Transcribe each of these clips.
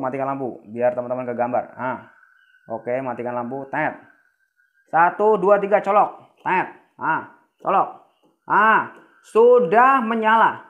matikan lampu biar teman-teman ke gambar. Ah. Oke, matikan lampu. Tet. Satu, dua, tiga, colok. Tet. Ah, colok. Ah, sudah menyala.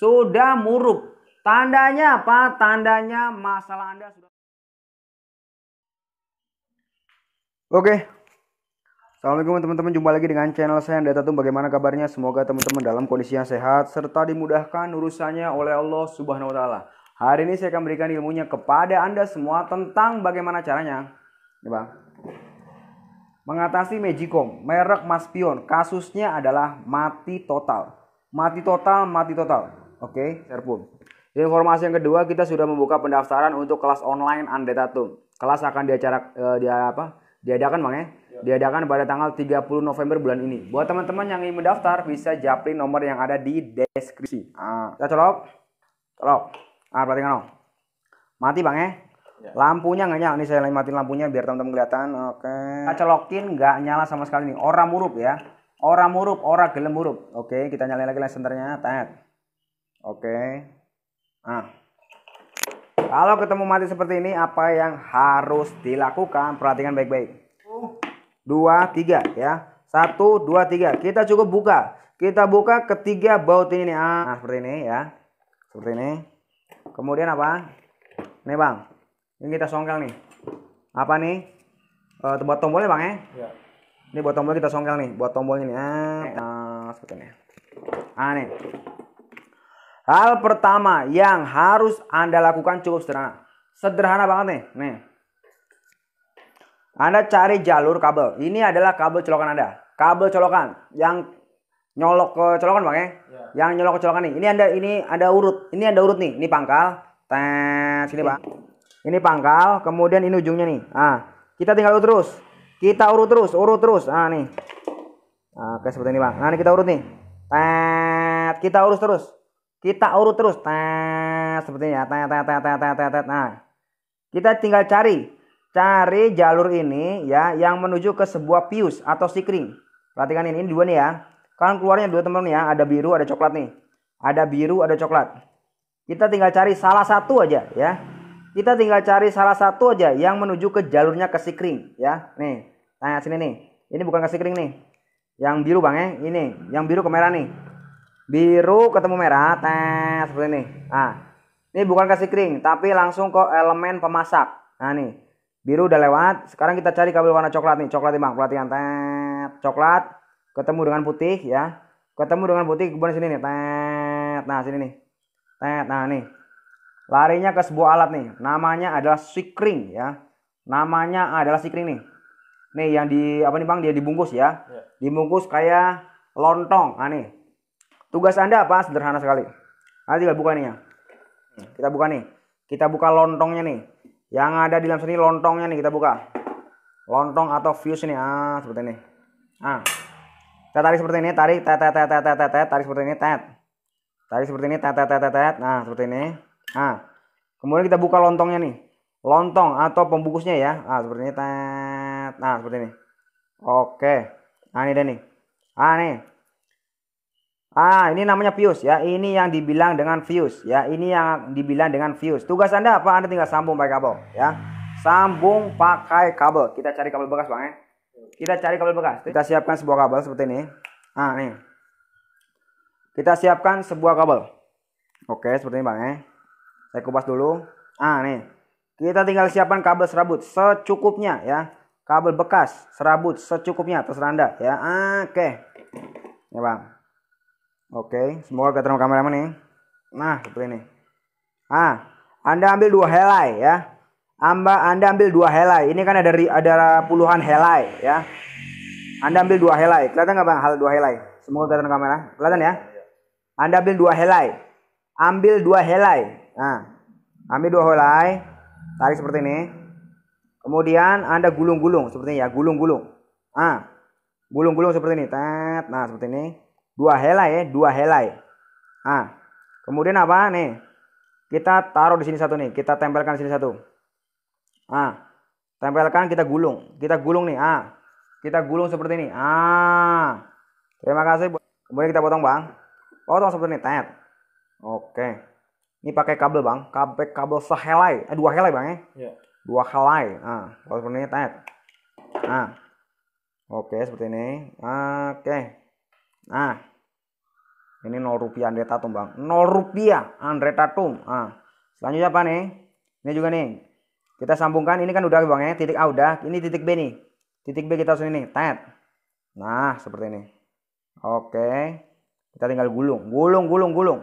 Sudah murup. Tandanya apa? Tandanya masalah Anda sudah. Oke. Assalamualaikum teman-teman, jumpa lagi dengan channel saya Data Tum. Bagaimana kabarnya? Semoga teman-teman dalam kondisi yang sehat serta dimudahkan urusannya oleh Allah Subhanahu wa taala. Hari ini saya akan berikan ilmunya kepada Anda semua tentang bagaimana caranya. Ini Bang. Mengatasi Magicom, merek Mas Pion. Kasusnya adalah mati total. Mati total, mati total. Oke, okay, serpun. Informasi yang kedua, kita sudah membuka pendaftaran untuk kelas online Andetatum. Kelas akan diacara uh, dia apa? Diadakan, Bang ya. Iya. Diadakan pada tanggal 30 November bulan ini. Buat teman-teman yang ingin mendaftar bisa japri nomor yang ada di deskripsi. Ah, kita ya, colok. Colok ah perhatikan dong mati bang eh ya. lampunya nggak nyala Ini saya matiin lampunya biar teman-teman kelihatan oke okay. celokin nggak nyala sama sekali nih orang murup ya orang murup orang gelem murup oke okay, kita nyalain lagi senternya Tanya. oke okay. ah kalau ketemu mati seperti ini apa yang harus dilakukan perhatikan baik-baik dua tiga ya satu dua tiga kita cukup buka kita buka ketiga baut ini nih ah nah, seperti ini ya seperti ini kemudian apa nih bang ini kita songkel nih apa nih e, buat tombolnya bang ya, ya. ini buat tombol kita songkel nih buat tombolnya nih eh. ah, nah, seperti ini ah nih hal pertama yang harus anda lakukan cukup sederhana sederhana banget nih nih anda cari jalur kabel ini adalah kabel colokan anda kabel colokan yang nyolok ke colokan bang ya. ya. Yang nyolok ke colokan nih. Ini ada ini ada urut. Ini ada urut nih. Ini pangkal. Tes sini bang. Ini pangkal. Kemudian ini ujungnya nih. Ah kita tinggal urut terus. Kita urut terus. Urut terus. Ah nih. Ah, oke seperti ini bang. Nah ini kita urut nih. Tet kita urut terus. Kita urut terus. Tet seperti ini ya. Tet tet tet tet tet tet. Nah kita tinggal cari cari jalur ini ya yang menuju ke sebuah pius atau sikring. Perhatikan ini, ini dua nih ya. Kalian keluarnya dua teman ya, ada biru, ada coklat nih. Ada biru, ada coklat. Kita tinggal cari salah satu aja ya. Kita tinggal cari salah satu aja yang menuju ke jalurnya ke sikring ya. Nih, tanya sini nih. Ini bukan ke sikring nih. Yang biru Bang ya, ini. Yang biru ke merah nih. Biru ketemu merah, tes seperti ini. Ah. Ini bukan ke sikring, tapi langsung ke elemen pemasak. Nah, nih. Biru udah lewat, sekarang kita cari kabel warna coklat nih. Coklat nih Bang, perhatian. tes. coklat ketemu dengan putih ya ketemu dengan putih kemudian sini nih tet nah sini nih tet nah nih larinya ke sebuah alat nih namanya adalah sikring ya namanya adalah sikring nih nih yang di apa nih bang dia dibungkus ya iya. dibungkus kayak lontong nah nih tugas anda apa sederhana sekali nanti tinggal buka nih ya hmm. kita buka nih kita buka lontongnya nih yang ada di dalam sini lontongnya nih kita buka lontong atau fuse nih ah seperti ini ah kita tarik seperti ini, tarik, tet, tet, tet, tet, tet, tet, tarik seperti ini, tet. Tarik seperti ini, tet, tet, tet, tet, nah seperti ini. Nah, kemudian kita buka lontongnya nih. Lontong atau pembungkusnya ya. Nah, seperti ini, tet. Nah, seperti ini. Oke. Nah, ini deh nih. Ah, nih. Ah, ini namanya fuse ya. Ini yang dibilang dengan fuse ya. Ini yang dibilang dengan fuse. Tugas Anda apa? Anda tinggal sambung pakai kabel ya. Sambung pakai kabel. Kita cari kabel bekas, Bang ya. Kita cari kabel bekas. Kita siapkan sebuah kabel seperti ini. Ah, nih. Kita siapkan sebuah kabel. Oke, seperti ini Bang ya. Saya kupas dulu. Ah, nih. Kita tinggal siapkan kabel serabut secukupnya ya. Kabel bekas, serabut secukupnya terserah Anda ya. Ah, Oke. Ya, Bang. Oke, semoga ketemu kameramen nih. Nah, seperti ini. Ah, Anda ambil dua helai ya Amba, Anda ambil dua helai. Ini kan ada ada puluhan helai ya. Anda ambil dua helai. Kelihatan nggak bang hal dua helai? Semua kelihatan kamera. Kelihatan ya? Anda ambil dua helai. Ambil dua helai. Nah, ambil dua helai. Tarik seperti ini. Kemudian Anda gulung-gulung seperti ini ya, gulung-gulung. Ah, gulung-gulung seperti ini. Tet. Nah, seperti ini. Dua helai ya, dua helai. Ah, kemudian apa nih? Kita taruh di sini satu nih. Kita tempelkan di sini satu. Ah, tempelkan kita gulung. Kita gulung nih. Ah, kita gulung seperti ini. Ah, terima kasih. Kemudian kita potong bang. Potong seperti ini. Tet. Oke. Ini pakai kabel bang. Kabel kabel sehelai. Eh, dua helai bang ya. Iya. Dua helai. Ah, kalau seperti ini. Tet. Ah. Oke, seperti ini. Oke. Nah. Ini nol rupiah Andre Tatum bang. 0 rupiah Andre Tatum. Ah. Selanjutnya apa nih? Ini juga nih kita sambungkan, ini kan udah bang ya, titik A udah, ini titik B nih. Titik B kita langsung ini, tet. Nah, seperti ini. Oke. Kita tinggal gulung, gulung, gulung, gulung.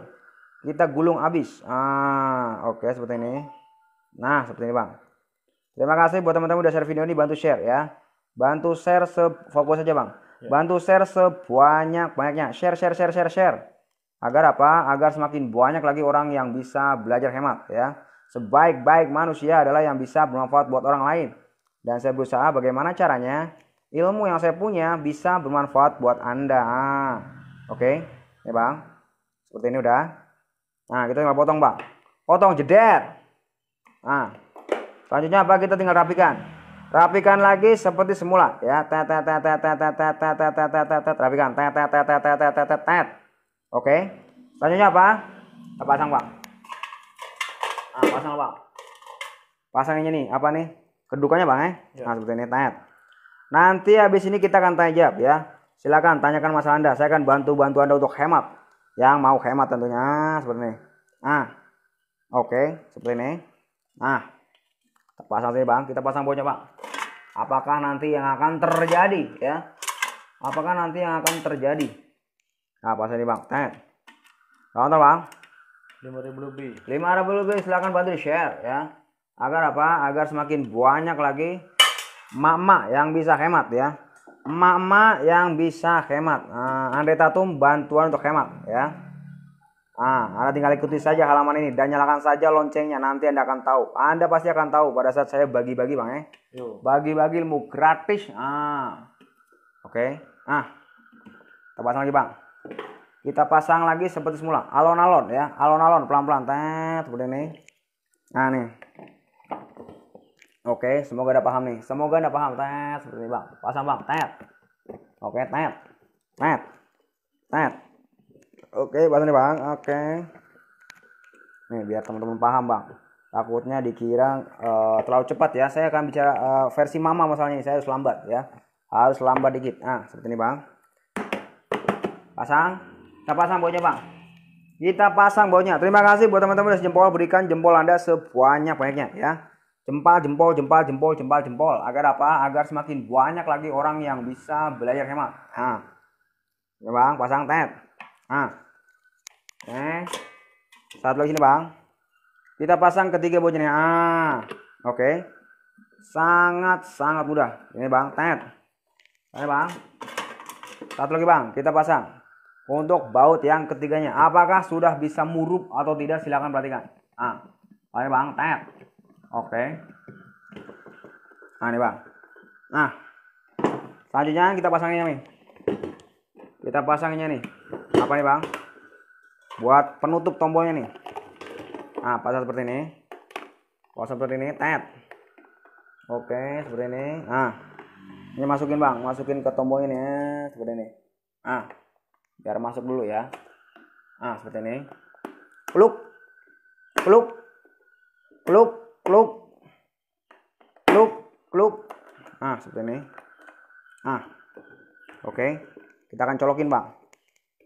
Kita gulung habis. Ah, oke seperti ini. Nah, seperti ini, Bang. Terima kasih buat teman-teman udah share video ini, bantu share ya. Bantu share se fokus aja, Bang. Ya. Bantu share sebanyak-banyaknya. Share, share, share, share, share. Agar apa? Agar semakin banyak lagi orang yang bisa belajar hemat ya. Sebaik-baik manusia adalah yang bisa bermanfaat buat orang lain. Dan saya berusaha bagaimana caranya ilmu yang saya punya bisa bermanfaat buat Anda. Oke, okay? ya Bang. Seperti ini udah. Nah, kita tinggal potong, Bang. Potong, jeder. Nah, selanjutnya apa? Kita tinggal rapikan. Rapikan lagi seperti semula ya. Tet tet tet tet tet tet tet tet tet tet tet rapikan. Tet tet tet tet tet tet tet. Oke. Selanjutnya apa? Kita pasang, Bang. Nah, pasang bang. Pasangnya nih apa nih? kedukanya bang eh. Ya. Nah seperti ini tanya. Nanti habis ini kita akan tanya jawab ya. Silakan tanyakan masalah anda. Saya akan bantu bantu anda untuk hemat. Yang mau hemat tentunya ah, seperti ini. ah oke okay. seperti ini. Nah, pasang sini bang. Kita pasang bocah bang. Apakah nanti yang akan terjadi ya? Apakah nanti yang akan terjadi? Nah, pasang ini bang. Tanya. Tonton bang. 5000 lebih. 5000 lebih silahkan bantu di share ya. Agar apa? Agar semakin banyak lagi mama yang bisa hemat ya. mama yang bisa hemat. Uh, ah, Andre Tatum bantuan untuk hemat ya. Ah, Anda tinggal ikuti saja halaman ini dan nyalakan saja loncengnya. Nanti Anda akan tahu. Anda pasti akan tahu pada saat saya bagi-bagi, Bang, eh. Bagi-bagi ilmu gratis. Ah. Oke. Okay. Ah. Kita lagi, Bang kita pasang lagi seperti semula alon-alon ya alon-alon pelan-pelan tet seperti ini nah nih oke semoga ada paham nih semoga ada paham tet seperti ini bang pasang bang tet oke tet tet tet oke pasang nih bang oke nih biar teman-teman paham bang takutnya dikira uh, terlalu cepat ya saya akan bicara uh, versi mama masalahnya saya harus lambat ya harus lambat dikit nah seperti ini bang pasang kita pasang baunya bang. Kita pasang baunya. Terima kasih buat teman-teman yang jempol berikan jempol anda sebanyak banyaknya ya. Jempol, jempol, jempol, jempol, jempol, jempol. Agar apa? Agar semakin banyak lagi orang yang bisa belajar hemat. Nah. Ya bang, pasang tet. Nah. Oke. Satu lagi sini bang. Kita pasang ketiga baunya. Ah. Oke. Sangat sangat mudah. Ini bang, tet. Ini bang. Satu lagi bang, kita pasang. Untuk baut yang ketiganya, apakah sudah bisa murup atau tidak? Silahkan perhatikan. Ah, oke bang, tet. Oke. Nah ini bang. Nah, selanjutnya kita pasangnya nih. Kita pasangnya nih. Apa nih bang? Buat penutup tombolnya nih. Nah, pasang seperti ini. Pasang seperti ini, tet. Oke, seperti ini. Nah, ini masukin bang, masukin ke tombolnya nih, seperti ini. Nah, biar masuk dulu ya ah seperti ini peluk peluk peluk peluk peluk peluk ah seperti ini ah oke kita akan colokin bang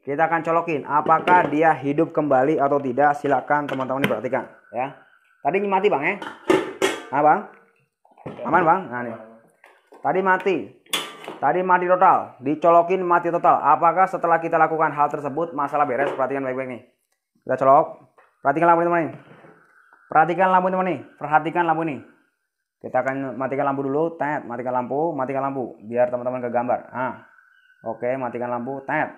kita akan colokin apakah dia hidup kembali atau tidak silakan teman-teman diperhatikan ya tadi mati bang ya ah bang aman bang nah nih tadi mati Tadi mati total, dicolokin mati total. Apakah setelah kita lakukan hal tersebut masalah beres? Perhatikan baik-baik nih. Kita colok. Perhatikan lampu teman-teman. Perhatikan lampu teman nih. Perhatikan lampu nih. Kita akan matikan lampu dulu. Tet, matikan lampu, matikan lampu. Biar teman-teman ke gambar. Ah. Oke, matikan lampu. Tet.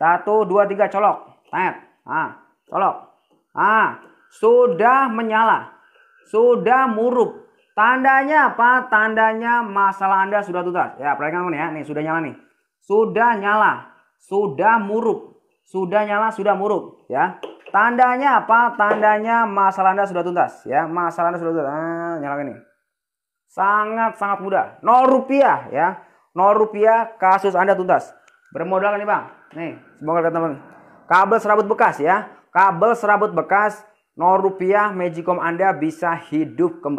Satu, dua, tiga, colok. Tet. Ah, colok. Ah, sudah menyala. Sudah murup. Tandanya apa? Tandanya masalah Anda sudah tuntas. Ya, perhatikan teman ya. Nih, sudah nyala nih. Sudah nyala. Sudah murup. Sudah nyala, sudah murup. Ya. Tandanya apa? Tandanya masalah Anda sudah tuntas. Ya, masalah Anda sudah tuntas. Nah, nyala ini. Sangat-sangat mudah. 0 rupiah ya. 0 rupiah kasus Anda tuntas. Bermodal kan nih Bang? Nih, semoga teman teman. Kabel serabut bekas ya. Kabel serabut bekas 0 rupiah Magicom Anda bisa hidup kembali.